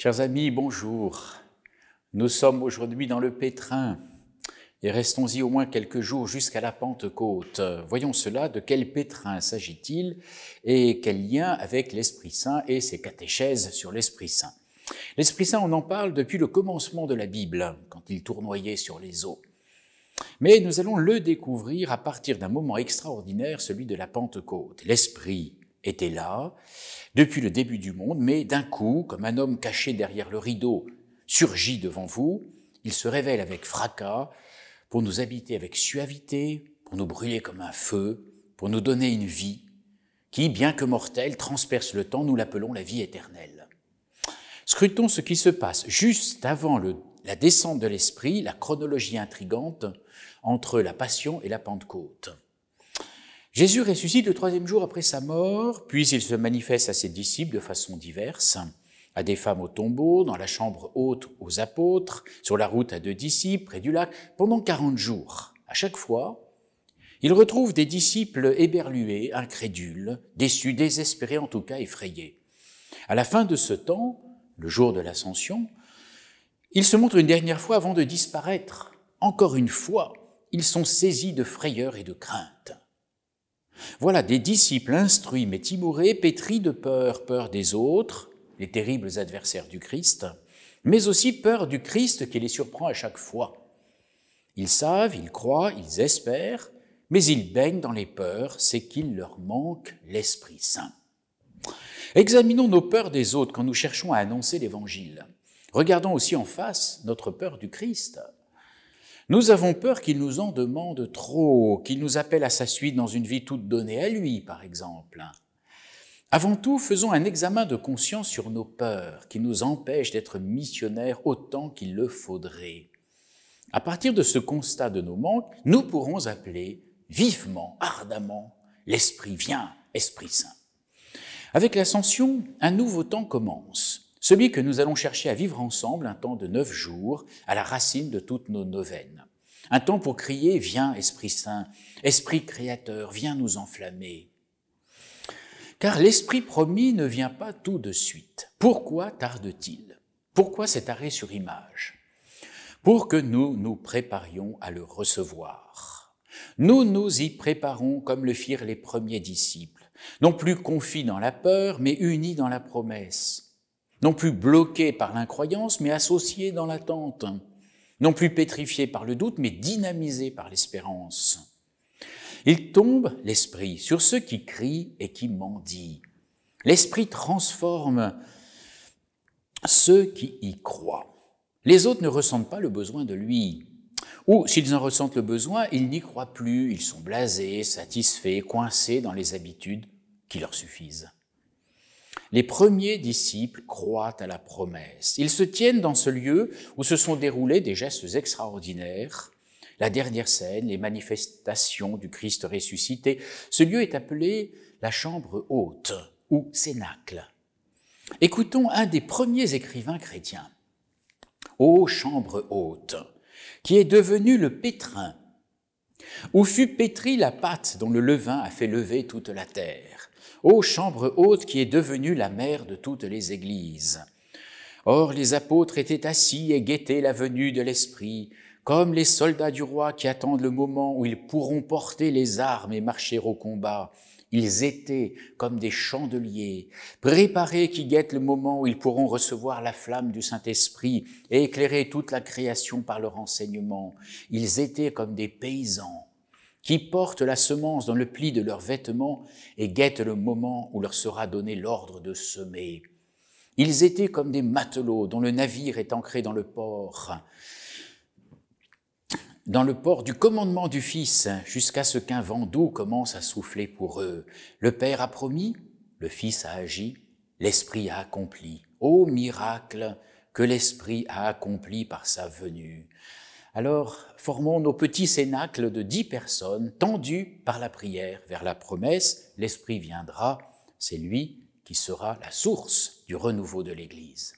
Chers amis, bonjour. Nous sommes aujourd'hui dans le pétrin et restons-y au moins quelques jours jusqu'à la Pentecôte. Voyons cela, de quel pétrin s'agit-il et quel lien avec l'Esprit Saint et ses catéchèses sur l'Esprit Saint. L'Esprit Saint, on en parle depuis le commencement de la Bible, quand il tournoyait sur les eaux. Mais nous allons le découvrir à partir d'un moment extraordinaire, celui de la Pentecôte. L'Esprit était là, depuis le début du monde, mais d'un coup, comme un homme caché derrière le rideau surgit devant vous, il se révèle avec fracas pour nous habiter avec suavité, pour nous brûler comme un feu, pour nous donner une vie qui, bien que mortelle, transperce le temps, nous l'appelons la vie éternelle. Scrutons ce qui se passe juste avant la descente de l'esprit, la chronologie intrigante entre la passion et la Pentecôte. Jésus ressuscite le troisième jour après sa mort, puis il se manifeste à ses disciples de façon diverse, à des femmes au tombeau, dans la chambre haute aux apôtres, sur la route à deux disciples, près du lac, pendant quarante jours. À chaque fois, il retrouve des disciples éberlués, incrédules, déçus, désespérés en tout cas, effrayés. À la fin de ce temps, le jour de l'ascension, il se montre une dernière fois avant de disparaître. Encore une fois, ils sont saisis de frayeur et de crainte. Voilà des disciples instruits mais timorés, pétris de peur, peur des autres, les terribles adversaires du Christ, mais aussi peur du Christ qui les surprend à chaque fois. Ils savent, ils croient, ils espèrent, mais ils baignent dans les peurs, c'est qu'il leur manque l'Esprit Saint. Examinons nos peurs des autres quand nous cherchons à annoncer l'Évangile. Regardons aussi en face notre peur du Christ. Nous avons peur qu'il nous en demande trop, qu'il nous appelle à sa suite dans une vie toute donnée à lui, par exemple. Avant tout, faisons un examen de conscience sur nos peurs, qui nous empêchent d'être missionnaires autant qu'il le faudrait. À partir de ce constat de nos manques, nous pourrons appeler vivement, ardemment, l'Esprit vient, Esprit Saint. Avec l'ascension, un nouveau temps commence celui que nous allons chercher à vivre ensemble un temps de neuf jours, à la racine de toutes nos neuvaines. Un temps pour crier, viens Esprit Saint, Esprit Créateur, viens nous enflammer. Car l'Esprit promis ne vient pas tout de suite. Pourquoi tarde-t-il Pourquoi cet arrêt sur image Pour que nous nous préparions à le recevoir. Nous nous y préparons comme le firent les premiers disciples, non plus confis dans la peur, mais unis dans la promesse non plus bloqués par l'incroyance, mais associés dans l'attente, non plus pétrifiés par le doute, mais dynamisés par l'espérance. Il tombe, l'esprit, sur ceux qui crient et qui mendient. L'esprit transforme ceux qui y croient. Les autres ne ressentent pas le besoin de lui. Ou s'ils en ressentent le besoin, ils n'y croient plus, ils sont blasés, satisfaits, coincés dans les habitudes qui leur suffisent. Les premiers disciples croient à la promesse. Ils se tiennent dans ce lieu où se sont déroulés des gestes extraordinaires. La dernière scène, les manifestations du Christ ressuscité. Ce lieu est appelé la chambre haute ou cénacle. Écoutons un des premiers écrivains chrétiens. Ô chambre haute, qui est devenue le pétrin, où fut pétrie la pâte dont le levain a fait lever toute la terre ô chambre haute qui est devenue la mère de toutes les églises. Or les apôtres étaient assis et guettaient la venue de l'Esprit, comme les soldats du roi qui attendent le moment où ils pourront porter les armes et marcher au combat. Ils étaient comme des chandeliers, préparés qui guettent le moment où ils pourront recevoir la flamme du Saint-Esprit et éclairer toute la création par leur enseignement. Ils étaient comme des paysans qui portent la semence dans le pli de leurs vêtements et guettent le moment où leur sera donné l'ordre de semer. Ils étaient comme des matelots dont le navire est ancré dans le port, dans le port du commandement du Fils, jusqu'à ce qu'un vent doux commence à souffler pour eux. Le Père a promis, le Fils a agi, l'Esprit a accompli. Ô miracle que l'Esprit a accompli par sa venue. Alors formons nos petits cénacles de dix personnes tendues par la prière vers la promesse, l'Esprit viendra, c'est lui qui sera la source du renouveau de l'Église.